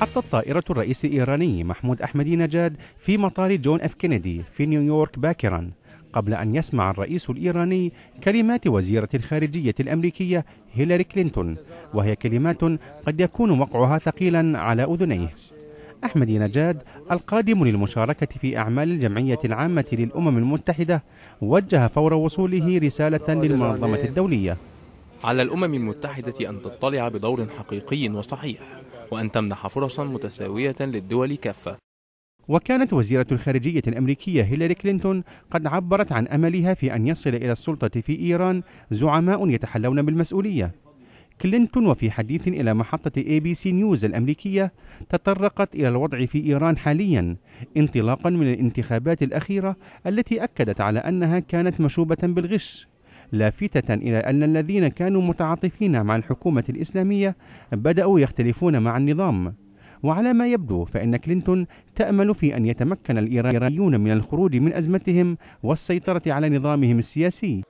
حط الطائرة الرئيس الإيراني محمود أحمدي نجاد في مطار جون أف كينيدي في نيويورك باكرا قبل أن يسمع الرئيس الإيراني كلمات وزيرة الخارجية الأمريكية هيلاري كلينتون وهي كلمات قد يكون وقعها ثقيلا على أذنيه أحمدي نجاد القادم للمشاركة في أعمال الجمعية العامة للأمم المتحدة وجه فور وصوله رسالة للمنظمة الدولية على الأمم المتحدة أن تطلع بدور حقيقي وصحيح وأن تمنح فرصا متساوية للدول كافة وكانت وزيرة الخارجية الأمريكية هيلاري كلينتون قد عبرت عن أملها في أن يصل إلى السلطة في إيران زعماء يتحلون بالمسؤولية كلينتون وفي حديث إلى محطة اي بي سي نيوز الأمريكية تطرقت إلى الوضع في إيران حاليا انطلاقا من الانتخابات الأخيرة التي أكدت على أنها كانت مشوبة بالغش لافتة إلى أن الذين كانوا متعاطفين مع الحكومة الإسلامية بدأوا يختلفون مع النظام وعلى ما يبدو فإن كلينتون تأمل في أن يتمكن الإيرانيون من الخروج من أزمتهم والسيطرة على نظامهم السياسي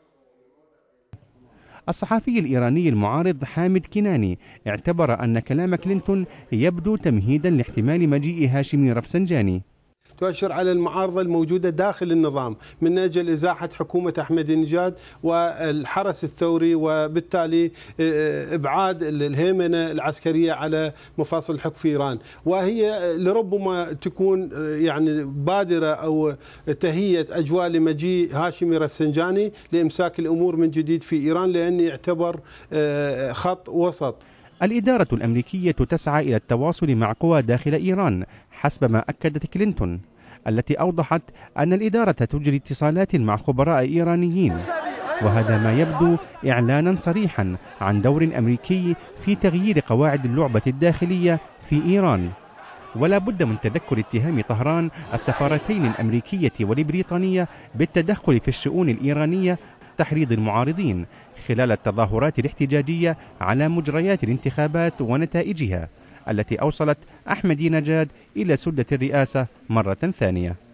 الصحفي الإيراني المعارض حامد كناني اعتبر أن كلام كلينتون يبدو تمهيدا لاحتمال مجيء هاشمي رفسنجاني تؤشر على المعارضة الموجودة داخل النظام من أجل إزاحة حكومة أحمد النجاد والحرس الثوري وبالتالي آه، آه، إبعاد الهيمنة العسكرية على مفاصل الحكم في إيران وهي لربما تكون آه، يعني بادرة أو تهية أجواء لمجيء هاشمي رفسنجاني لإمساك الأمور من جديد في إيران لأن يعتبر خط وسط الإدارة الأمريكية تسعى إلى التواصل مع قوى داخل إيران حسب ما أكدت كلينتون التي أوضحت أن الإدارة تجري اتصالات مع خبراء إيرانيين وهذا ما يبدو إعلانا صريحا عن دور أمريكي في تغيير قواعد اللعبة الداخلية في إيران ولا بد من تذكر اتهام طهران السفارتين الأمريكية والبريطانية بالتدخل في الشؤون الإيرانية تحريض المعارضين خلال التظاهرات الاحتجاجية على مجريات الانتخابات ونتائجها التي أوصلت أحمدي نجاد إلى سدة الرئاسة مرة ثانية